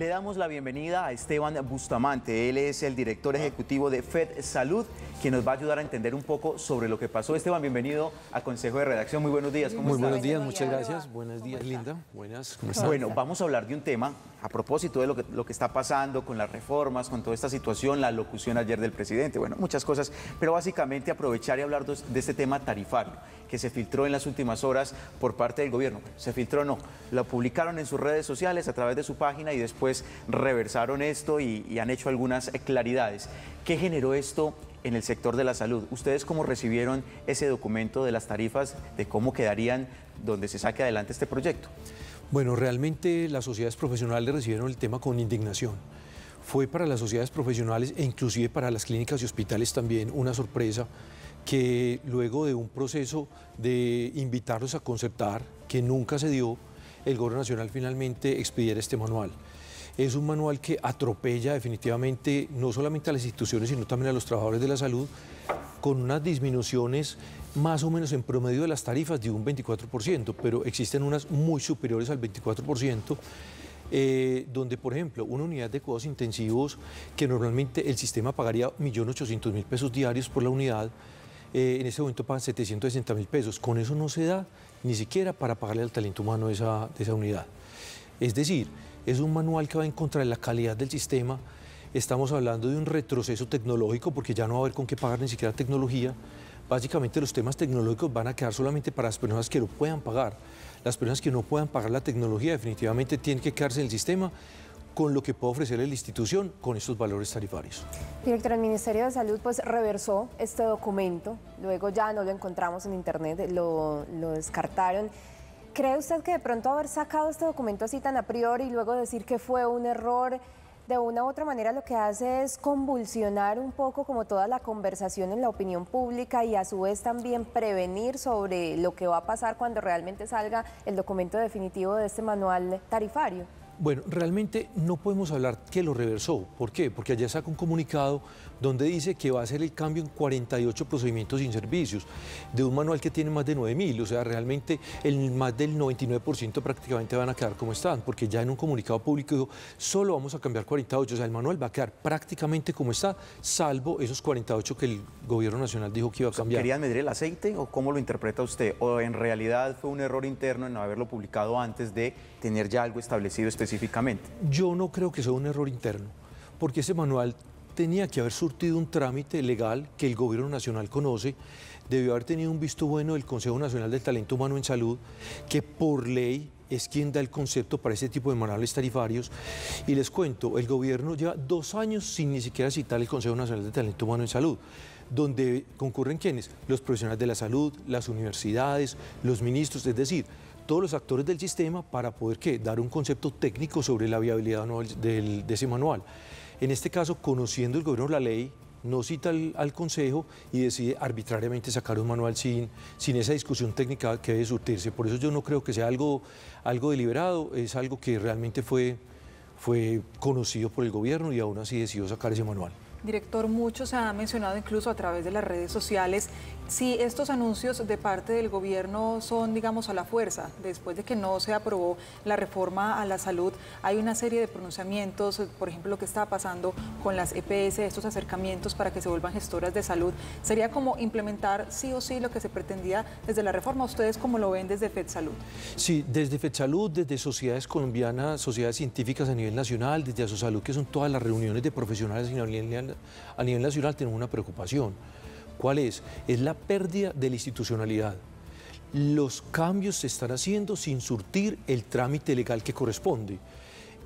Le damos la bienvenida a Esteban Bustamante. Él es el director ejecutivo de FED Salud, que nos va a ayudar a entender un poco sobre lo que pasó. Esteban, bienvenido al Consejo de Redacción. Muy buenos días. ¿Cómo Muy buenos días, muchas gracias. Buenos días, Linda. Buenas. ¿cómo Bueno, vamos a hablar de un tema a propósito de lo que, está pasando con las reformas, con toda esta situación, la locución ayer del presidente, bueno, muchas cosas, pero básicamente aprovechar y hablar de este tema tarifario que se filtró en las últimas horas por parte del gobierno. Se filtró, no, lo publicaron en sus redes sociales a través de su página y después pues, reversaron esto y, y han hecho algunas eh, claridades. ¿Qué generó esto en el sector de la salud. ¿Ustedes cómo recibieron ese documento de las tarifas, de cómo quedarían donde se saque adelante este proyecto? Bueno, realmente las sociedades profesionales recibieron el tema con indignación. Fue para las sociedades profesionales e inclusive para las clínicas y hospitales también una sorpresa que luego de un proceso de invitarlos a concertar, que nunca se dio, el Gobierno Nacional finalmente expidiera este manual es un manual que atropella definitivamente no solamente a las instituciones, sino también a los trabajadores de la salud, con unas disminuciones más o menos en promedio de las tarifas de un 24%, pero existen unas muy superiores al 24%. Eh, donde, por ejemplo, una unidad de cuidados intensivos que normalmente el sistema pagaría 1.800.000 pesos diarios por la unidad, eh, en ese momento pagan 760.000 pesos. Con eso no se da ni siquiera para pagarle al talento humano de esa, esa unidad. Es decir, es un manual que va en contra de la calidad del sistema. Estamos hablando de un retroceso tecnológico porque ya no va a haber con qué pagar ni siquiera tecnología. Básicamente los temas tecnológicos van a quedar solamente para las personas que lo puedan pagar. Las personas que no puedan pagar la tecnología definitivamente tienen que quedarse en el sistema con lo que puede ofrecer la institución con estos valores tarifarios. Director, el Ministerio de Salud pues reversó este documento, luego ya no lo encontramos en Internet, lo descartaron. ¿Cree usted que de pronto haber sacado este documento así tan a priori y luego decir que fue un error, de una u otra manera lo que hace es convulsionar un poco como toda la conversación en la opinión pública y a su vez también prevenir sobre lo que va a pasar cuando realmente salga el documento definitivo de este manual tarifario? Bueno, realmente no podemos hablar que lo reversó. ¿Por qué? Porque allá saca un comunicado donde dice que va a ser el cambio en 48 procedimientos sin servicios, de un manual que tiene más de 9.000. O sea, realmente el más del 99% prácticamente van a quedar como están, porque ya en un comunicado público dijo, solo vamos a cambiar 48. O sea, el manual va a quedar prácticamente como está, salvo esos 48 que el gobierno nacional dijo que iba a cambiar. ¿Querían medir el aceite o cómo lo interpreta usted? ¿O en realidad fue un error interno en no haberlo publicado antes de tener ya algo establecido específicamente? Yo no creo que sea un error interno, porque ese manual tenía que haber surtido un trámite legal que el gobierno nacional conoce, debió haber tenido un visto bueno del Consejo Nacional del Talento Humano en Salud, que por ley es quien da el concepto para ese tipo de manuales tarifarios. Y les cuento, el gobierno lleva dos años sin ni siquiera citar el Consejo Nacional de Talento Humano en Salud, donde concurren quienes? Los profesionales de la salud, las universidades, los ministros, es decir, todos los actores del sistema para poder ¿qué? dar un concepto técnico sobre la viabilidad del, de ese manual. En este caso, conociendo el gobierno la ley, no cita al, Consejo y decide arbitrariamente sacar un manual sin, sin esa discusión técnica que debe surtirse. Por eso yo no creo que sea algo, algo deliberado, es algo que realmente fue, fue conocido por el gobierno y aún así decidió sacar ese manual. Director, mucho se ha mencionado incluso a través de las redes sociales si estos anuncios de parte del gobierno son, digamos, a la fuerza, después de que no se aprobó la reforma a la salud, hay una serie de pronunciamientos, por ejemplo, lo que está pasando con las EPS, estos acercamientos para que se vuelvan gestoras de salud, sería como implementar sí o sí lo que se pretendía desde la reforma. ¿Ustedes cómo lo ven desde FedSalud? Sí, desde Salud, desde sociedades colombianas, sociedades científicas a nivel nacional, desde ASOSalud, que son todas las reuniones de profesionales a nivel nacional, tenemos una preocupación ¿Cuál es? Es la pérdida de la institucionalidad. Los cambios se están haciendo sin surtir el trámite legal que corresponde.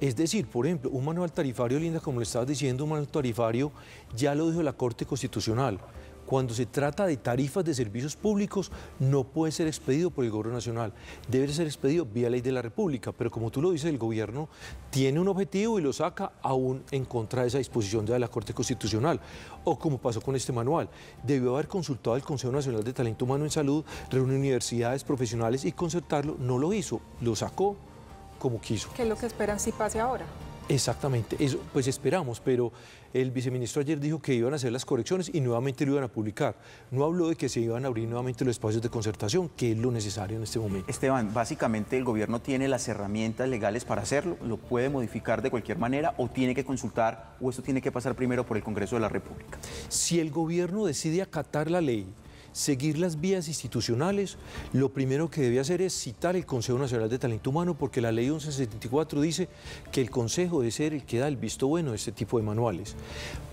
Es decir, por ejemplo, un manual tarifario, Linda, como le estabas diciendo, un manual tarifario ya lo dijo la Corte Constitucional cuando se trata de tarifas de servicios públicos, no puede ser expedido por el Gobierno Nacional. Debe ser expedido vía ley de la República, pero como tú lo dices, el Gobierno tiene un objetivo y lo saca aún en contra de esa disposición de la Corte Constitucional. O como pasó con este manual, debió haber consultado al Consejo Nacional de Talento Humano en Salud, reunió universidades profesionales y concertarlo. No lo hizo, lo sacó como quiso. ¿Qué es lo que esperan si pase ahora? Exactamente, eso pues esperamos, pero el viceministro ayer dijo que iban a hacer las correcciones y nuevamente lo iban a publicar. No habló de que se iban a abrir nuevamente los espacios de concertación, que es lo necesario en este momento. Esteban, básicamente el gobierno tiene las herramientas legales para hacerlo, lo puede modificar de cualquier manera o tiene que consultar o eso tiene que pasar primero por el Congreso de la República. Si el gobierno decide acatar la ley seguir las vías institucionales, lo primero que debe hacer es citar el Consejo Nacional de Talento Humano, porque la ley 1174 dice que el Consejo debe ser el que da el visto bueno de este tipo de manuales.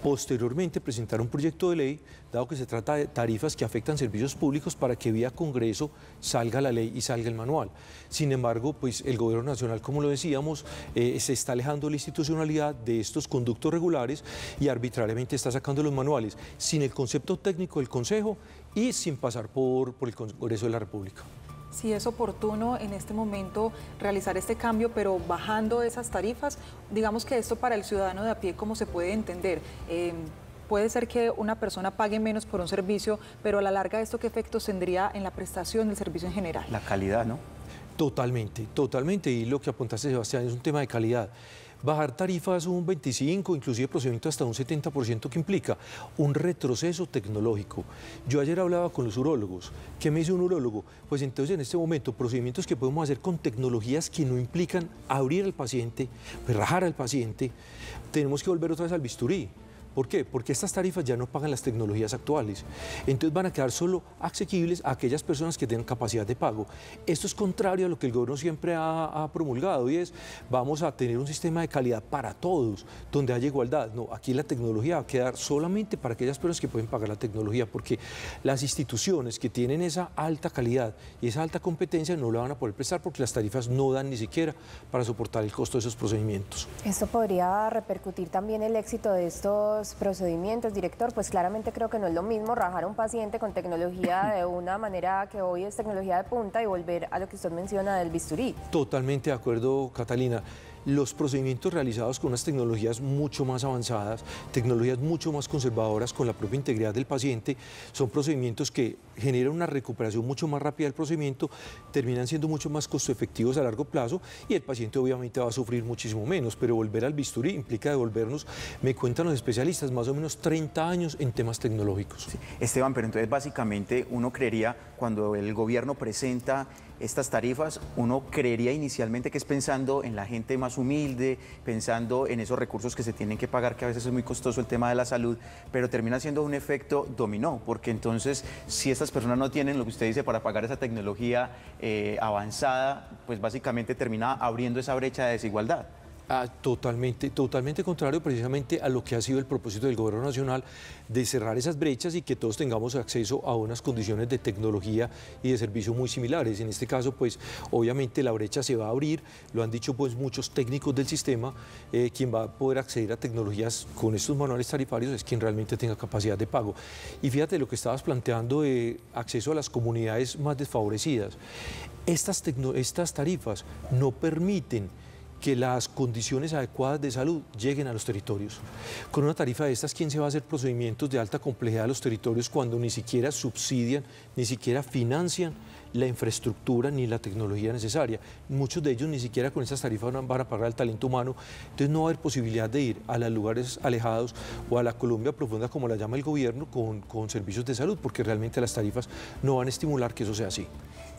Posteriormente, presentar un proyecto de ley, dado que se trata de tarifas que afectan servicios públicos, para que vía Congreso salga la ley y salga el manual. Sin embargo, pues el Gobierno Nacional, como lo decíamos, eh, se está alejando la institucionalidad de estos conductos regulares y arbitrariamente está sacando los manuales sin el concepto técnico del Consejo y sin pasar por, por el Congreso de la República. Si es oportuno en este momento realizar este cambio, pero bajando esas tarifas, digamos que esto para el ciudadano de a pie, ¿cómo se puede entender? Em, puede ser que una persona pague menos por un servicio, pero a la larga esto qué efectos tendría en la prestación del servicio en general. La calidad, ¿no? Totalmente, totalmente. Y lo que apuntaste, Sebastián, es un tema de calidad. Bajar tarifas un 25, inclusive procedimientos hasta un 70% que implica un retroceso tecnológico. Yo ayer hablaba con los urólogos. ¿Qué me dice un urólogo? Pues entonces en este momento procedimientos que podemos hacer con tecnologías que no implican abrir al paciente, pues rajar al paciente, tenemos que volver otra vez al bisturí. ¿Por qué? Porque estas tarifas ya no pagan las tecnologías actuales. Entonces van a quedar solo asequibles a aquellas personas que tengan capacidad de pago. Esto es contrario a lo que el gobierno siempre ha, promulgado y es vamos a tener un sistema de calidad para todos, donde haya igualdad. No, aquí la tecnología va a quedar solamente para aquellas personas que pueden pagar la tecnología, porque las instituciones que tienen esa alta calidad y esa alta competencia no la van a poder prestar porque las tarifas no dan ni siquiera para soportar el costo de esos procedimientos. Esto podría repercutir también el éxito de estos procedimientos, director, pues claramente creo que no es lo mismo rajar a un paciente con tecnología de una manera que hoy es tecnología de punta y volver a lo que usted menciona del bisturí. Totalmente de acuerdo, Catalina los procedimientos realizados con unas tecnologías mucho más avanzadas, tecnologías mucho más conservadoras con la propia integridad del paciente, son procedimientos que generan una recuperación mucho más rápida del procedimiento, terminan siendo mucho más costo efectivos a largo plazo y el paciente obviamente va a sufrir muchísimo menos, pero volver al bisturí implica devolvernos, me cuentan los especialistas, más o menos 30 años en temas tecnológicos. Esteban, pero entonces básicamente uno creería cuando el gobierno presenta estas tarifas, uno creería inicialmente que es pensando en la gente más humilde, pensando en esos recursos que se tienen que pagar, que a veces es muy costoso el tema de la salud, pero termina siendo un efecto dominó, porque entonces si estas personas no tienen lo que usted dice para pagar esa tecnología eh, avanzada, pues básicamente termina abriendo esa brecha de desigualdad. Ah, totalmente, totalmente contrario precisamente a lo que ha sido el propósito del Gobierno Nacional de cerrar esas brechas y que todos tengamos acceso a unas condiciones de tecnología y de servicio muy similares. En este caso, pues obviamente la brecha se va a abrir, lo han dicho pues muchos técnicos del sistema, eh, quien va a poder acceder a tecnologías con estos manuales tarifarios es quien realmente tenga capacidad de pago. Y fíjate lo que estabas planteando de acceso a las comunidades más desfavorecidas. Estas, estas tarifas no permiten que las condiciones adecuadas de salud lleguen a los territorios. Con una tarifa de estas, ¿quién se va a hacer procedimientos de alta complejidad a los territorios cuando ni siquiera subsidian, ni siquiera financian la infraestructura ni la tecnología necesaria? Muchos de ellos ni siquiera con esas tarifas van a pagar el talento humano, entonces no va a haber posibilidad de ir a los lugares alejados o a la Colombia profunda, como la llama el gobierno, con, con servicios de salud, porque realmente las tarifas no van a estimular que eso sea así.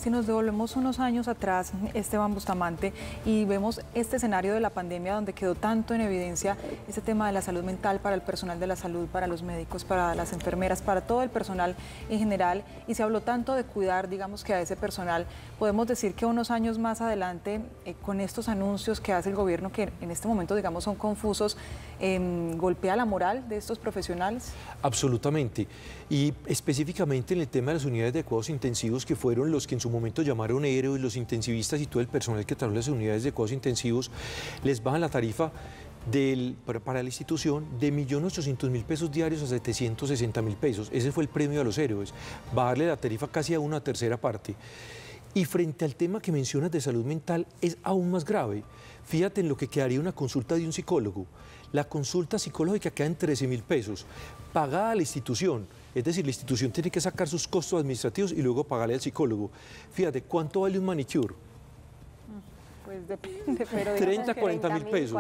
Si nos devolvemos unos años atrás, Esteban Bustamante, y vemos este escenario de la pandemia donde quedó tanto en evidencia este tema de la salud mental para el personal de la salud, para los médicos, para las enfermeras, para todo el personal en general, y se habló tanto de cuidar, digamos que a ese personal, podemos decir que unos años más adelante, eh, con estos anuncios que hace el gobierno, que en este momento, digamos, son confusos, em, golpea la moral de estos profesionales? Absolutamente. Y específicamente en el tema de las unidades de cuidados intensivos, que fueron los que en su momento llamaron héroes, los intensivistas y todo el personal que trabaja en las unidades de cuidados intensivos, les bajan la tarifa para la institución de 1.800.000 pesos diarios a 760.000 pesos. Ese fue el premio a los héroes, bajarle la tarifa casi a una tercera parte. Y frente al tema que mencionas de salud mental es aún más grave. Fíjate en lo que quedaría una consulta de un psicólogo. La consulta psicológica queda en 13.000 pesos, pagada a la institución es decir, la institución tiene que sacar sus costos administrativos y luego pagarle al psicólogo. Fíjate, ¿cuánto vale un manicure? Pues depende, 30, 40 mil pesos.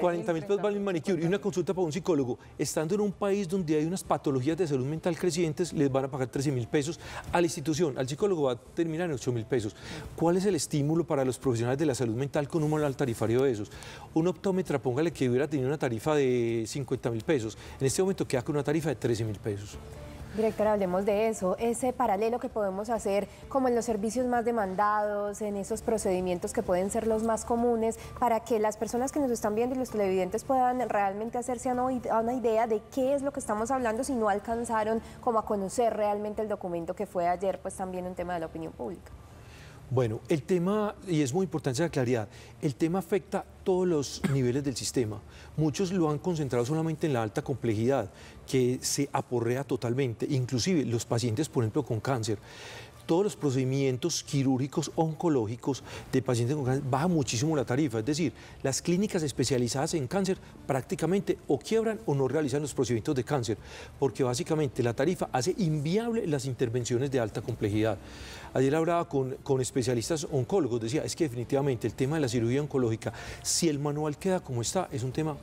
40 mil pesos vale en manicure. Y una consulta para un psicólogo. Estando en un país donde hay unas patologías de salud mental crecientes, les van a pagar 13 mil pesos a la institución. Al psicólogo va a terminar en 8 mil pesos. ¿Cuál es el estímulo para los profesionales de la salud mental con un manual tarifario de esos? Un optómetra, póngale que hubiera tenido una tarifa de 50 mil pesos. En este momento queda con una tarifa de 13 mil pesos. Director, hablemos de eso, ese paralelo que podemos hacer como en los servicios más demandados, en esos procedimientos que pueden ser los más comunes, para que las personas que nos están viendo y los televidentes puedan realmente hacerse una idea de qué es lo que estamos hablando si no alcanzaron como a conocer realmente el documento que fue ayer, pues también un tema de la opinión pública. Bueno, el tema, y es muy importante la claridad, el tema afecta todos los niveles del sistema. Muchos lo han concentrado solamente en la alta complejidad, que se aporrea totalmente, inclusive los pacientes, por ejemplo, con cáncer todos los procedimientos quirúrgicos oncológicos de pacientes con cáncer baja muchísimo la tarifa. Es decir, las clínicas especializadas en cáncer prácticamente o quiebran o no realizan los procedimientos de cáncer, porque básicamente la tarifa hace inviable las intervenciones de alta complejidad. Ayer hablaba con, con especialistas oncólogos, decía, es que definitivamente el tema de la cirugía oncológica, si el manual queda como está, es un tema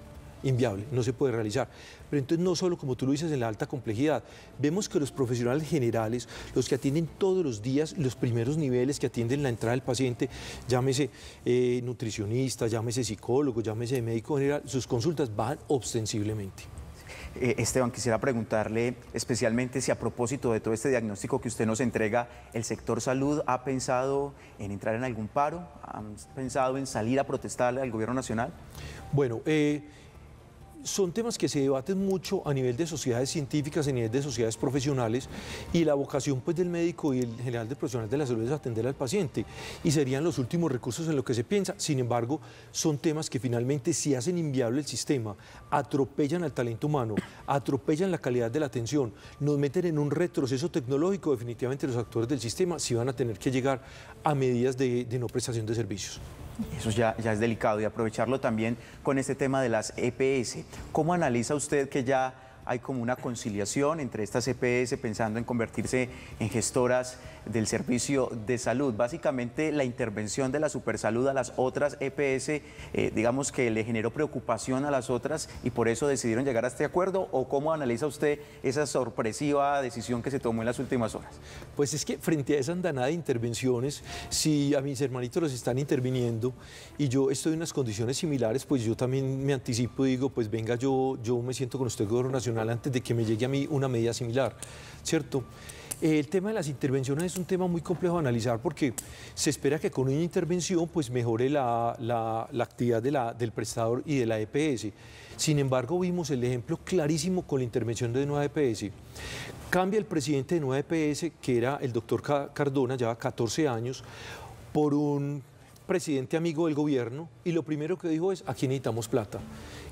inviable, no se puede realizar. Pero entonces no solo, como tú lo dices, en la alta complejidad, vemos que los profesionales generales, los que atienden todos los días los primeros niveles que atienden la entrada del paciente, llámese eh, nutricionista, llámese psicólogo, llámese médico general, sus consultas van ostensiblemente. Eh, Esteban, quisiera preguntarle especialmente si a propósito de todo este diagnóstico que usted nos entrega, el sector salud ha pensado en entrar en algún paro, ha pensado en salir a protestar al gobierno nacional. Bueno, eh, son temas que se debaten mucho a nivel de sociedades científicas, a nivel de sociedades profesionales y la vocación pues, del médico y el general de profesionales de la salud es atender al paciente y serían los últimos recursos en lo que se piensa. Sin embargo, son temas que finalmente si hacen inviable el sistema, atropellan al talento humano, atropellan la calidad de la atención, nos meten en un retroceso tecnológico, definitivamente los actores del sistema si van a tener que llegar a medidas de no prestación de servicios. Eso ya, ya es delicado y aprovecharlo también con este tema de las EPS. ¿Cómo analiza usted que ya hay como una conciliación entre estas EPS pensando en convertirse en gestoras del servicio de salud. Básicamente la intervención de la Supersalud a las otras EPS, eh, digamos que le generó preocupación a las otras y por eso decidieron llegar a este acuerdo o cómo analiza usted esa sorpresiva decisión que se tomó en las últimas horas? Pues es que frente a esa andanada de intervenciones, si a mis hermanitos los están interviniendo y yo estoy en unas condiciones similares, pues yo también me anticipo y digo, pues venga, yo, yo me siento con usted, gobierno nacional, antes de que me llegue a mí una medida similar, ¿cierto? El tema de las intervenciones es un tema muy complejo de analizar porque se espera que con una intervención pues mejore la, actividad del prestador y de la EPS. Sin embargo, vimos el ejemplo clarísimo con la intervención de Nueva EPS. Cambia el presidente de Nueva EPS, que era el doctor Cardona, ya 14 años, por un presidente amigo del gobierno y lo primero que dijo es, a aquí necesitamos plata.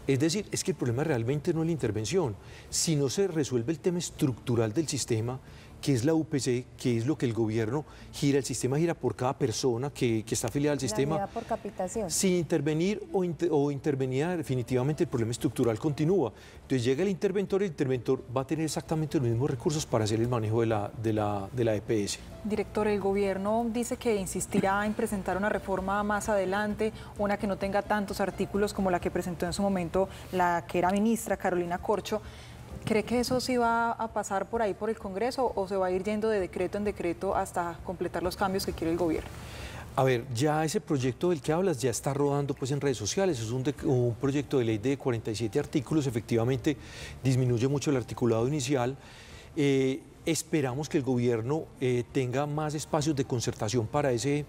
Es decir, es que el problema realmente no es la intervención. sino se resuelve el tema estructural del sistema, qué es la UPC, qué es lo que el gobierno gira, el sistema gira por cada persona que, está afiliada al sistema. por Sin intervenir o, intervenir, definitivamente el problema estructural continúa. Entonces llega el interventor y el interventor va a tener exactamente los mismos recursos para hacer el manejo de la, de la, de la EPS. Director, el gobierno dice que insistirá en presentar una reforma más adelante, una que no tenga tantos artículos como la que presentó en su momento la que era ministra Carolina Corcho. ¿Cree que eso sí va a pasar por ahí por el Congreso o se va a ir yendo de decreto en decreto hasta completar los cambios que quiere el gobierno? A ver, ya ese proyecto del que hablas ya está rodando pues en redes sociales, es un, proyecto de ley de 47 artículos, efectivamente disminuye mucho el articulado inicial. Eh, esperamos que el gobierno eh, tenga más espacios de concertación para ese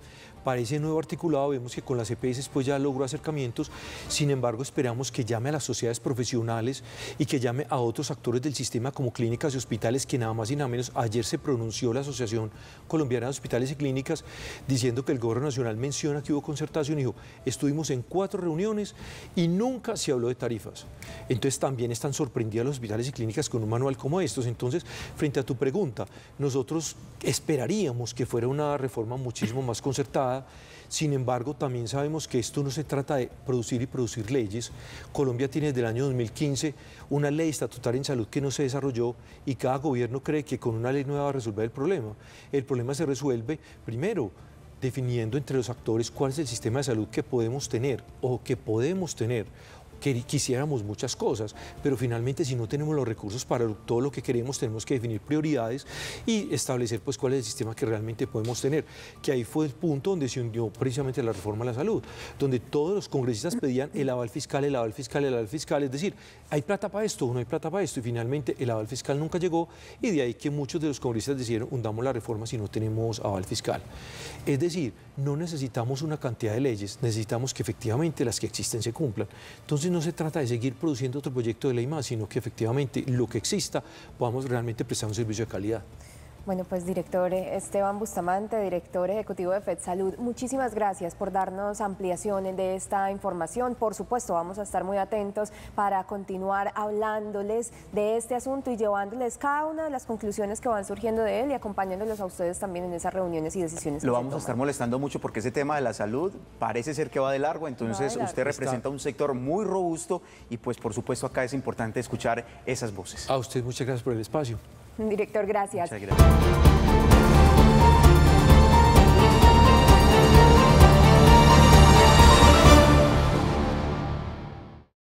parece nuevo articulado, vemos que con las EPS pues ya logró acercamientos, sin embargo esperamos que llame a las sociedades profesionales y que llame a otros actores del sistema como clínicas y hospitales, que nada más y nada menos ayer se pronunció la Asociación Colombiana de Hospitales y Clínicas diciendo que el gobierno nacional menciona que hubo concertación y dijo, estuvimos en cuatro reuniones y nunca se habló de tarifas. Entonces también están sorprendidos los hospitales y clínicas con un manual como estos. Entonces, frente a tu pregunta, nosotros esperaríamos que fuera una reforma muchísimo más concertada sin embargo, también sabemos que esto no se trata de producir y producir leyes. Colombia tiene desde el año 2015 una ley estatutaria en salud que no se desarrolló y cada gobierno cree que con una ley nueva va a resolver el problema. El problema se resuelve primero definiendo entre los actores cuál es el sistema de salud que podemos tener o que podemos tener que quisiéramos muchas cosas, pero finalmente si no tenemos los recursos para todo lo que queremos, tenemos que definir prioridades y establecer pues cuál es el sistema que realmente podemos tener. Que ahí fue el punto donde se hundió precisamente la reforma a la salud, donde todos los congresistas pedían el aval fiscal, el aval fiscal, el aval fiscal, es decir, hay plata para esto, no hay plata para esto, y finalmente el aval fiscal nunca llegó y de ahí que muchos de los congresistas decidieron hundamos la reforma si no tenemos aval fiscal. Es decir, no necesitamos una cantidad de leyes, necesitamos que efectivamente las que existen se cumplan. Entonces, no se trata de seguir produciendo otro proyecto de ley más, sino que efectivamente lo que exista podamos realmente prestar un servicio de calidad. Bueno, pues director Esteban Bustamante, director ejecutivo de FED Salud, muchísimas gracias por darnos ampliaciones de esta información. Por supuesto, vamos a estar muy atentos para continuar hablándoles de este asunto y llevándoles cada una de las conclusiones que van surgiendo de él y acompañándolos a ustedes también en esas reuniones y decisiones. Lo vamos a estar molestando mucho porque ese tema de la salud parece ser que va de largo, entonces usted representa un sector muy robusto y pues por supuesto acá es importante escuchar esas voces. A usted muchas gracias por el espacio. Director, gracias.